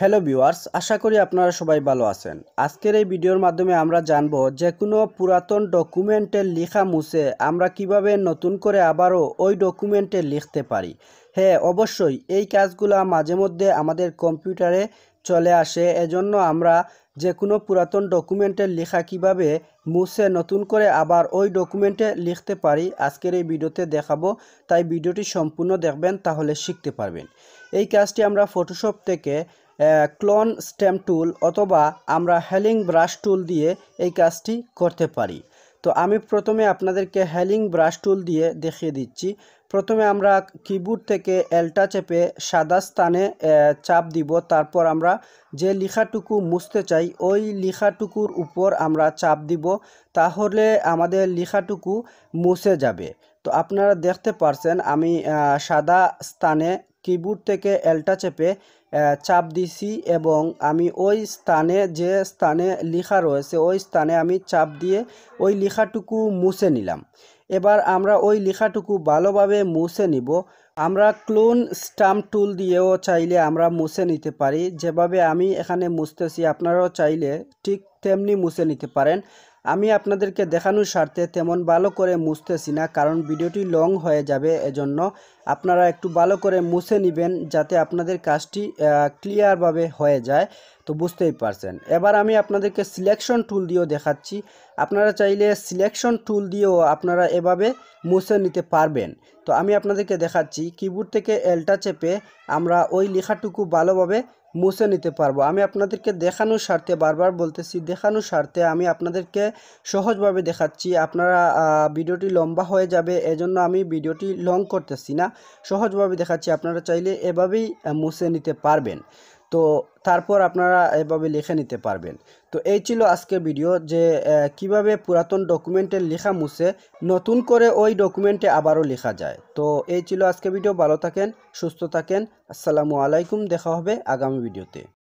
hello viewers আশা করি আপনারা সবাই ভালো আছেন আজকের এই ভিডিওর মাধ্যমে আমরা জানব যে কোনো পুরাতন ডকুমেন্টের লিখা মুছে আমরা কিভাবে নতুন করে আবারও ওই ডকুমেন্টে লিখতে পারি হ্যাঁ অবশ্যই এই কাজগুলা মাঝে মধ্যে আমাদের কম্পিউটারে চলে আসে এজন্য আমরা যে কোনো পুরাতন ডকুমেন্টের লেখা কিভাবে মুছে নতুন করে আবার ওই ডকুমেন্টে লিখতে পারি আজকের এই ভিডিওতে দেখাবো তাই ভিডিওটি সম্পূর্ণ দেখবেন তাহলে শিখতে পারবেন এই কাজটি আমরা ফটোশপ থেকে ক্লন স্ট্যাম্প টুল অথবা আমরা হ্যালিং ব্রাশ টুল দিয়ে এই কাজটি করতে পারি তো আমি প্রথমে আপনাদেরকে হ্যালিং ব্রাশ টুল দিয়ে দেখিয়ে দিচ্ছি প্রথমে আমরা কিবোর্ড থেকে এলটা চেপে সাদা স্থানে চাপ দিব তারপর আমরা যে লেখাটুকু মুছতে চাই ওই লেখাটুকুর উপর আমরা চাপ দিব তাহলে আমাদের লেখাটুকু মুছে যাবে তো আপনারা দেখতে পারছেন আমি সাদা স্থানে কিবোর্ড থেকে এলটা চেপে চাপ দিছি এবং আমি ওই স্থানে যে স্থানে লেখা রয়েছে ওই স্থানে আমি চাপ দিয়ে ওই লেখাটুকু মুছে নিলাম এবার আমরা ওই লেখাটুকু ভালোভাবে মুছে নিব আমরা ক্লোন স্টাম্প টুল দিয়েও চাইলে আমরা মুছে নিতে পারি যেভাবে আমি এখানে মুছতেছি আপনারাও চাইলে ঠিক তেমনি মুছে নিতে পারেন আমি আপনাদেরকে দেখানোর স্বার্থে তেমন ভালো করে মুছতেছি না কারণ ভিডিওটি লং হয়ে যাবে এজন্য আপনারা একটু ভালো করে মুছে নেবেন যাতে আপনাদের কাজটি ক্লিয়ারভাবে হয়ে যায় তো বুঝতেই পারছেন এবার আমি আপনাদেরকে সিলেকশন টুল দিয়েও দেখাচ্ছি আপনারা চাইলে সিলেকশন টুল দিয়েও আপনারা এভাবে মুছে নিতে পারবেন তো আমি আপনাদেরকে দেখাচ্ছি কিবোর্ড থেকে এলটা চেপে আমরা ওই লেখাটুকু ভালোভাবে মুছে নিতে পারবো আমি আপনাদেরকে দেখানোর স্বার্থে বারবার বলতেছি দেখানোর স্বার্থে আমি আপনাদেরকে সহজভাবে দেখাচ্ছি আপনারা ভিডিওটি লম্বা হয়ে যাবে এজন্য আমি ভিডিওটি লং করতেছি না সহজভাবে দেখাচ্ছি আপনারা চাইলে এভাবেই মুছে নিতে পারবেন তো তারপর আপনারা এভাবে লিখে নিতে পারবেন তো এই ছিল আজকে ভিডিও যে কিভাবে পুরাতন ডকুমেন্টের লেখা মুছে নতুন করে ওই ডকুমেন্টে আবারও লেখা যায় তো এই ছিল আজকে ভিডিও ভালো থাকেন সুস্থ থাকেন আসসালামু আলাইকুম দেখা হবে আগামী ভিডিওতে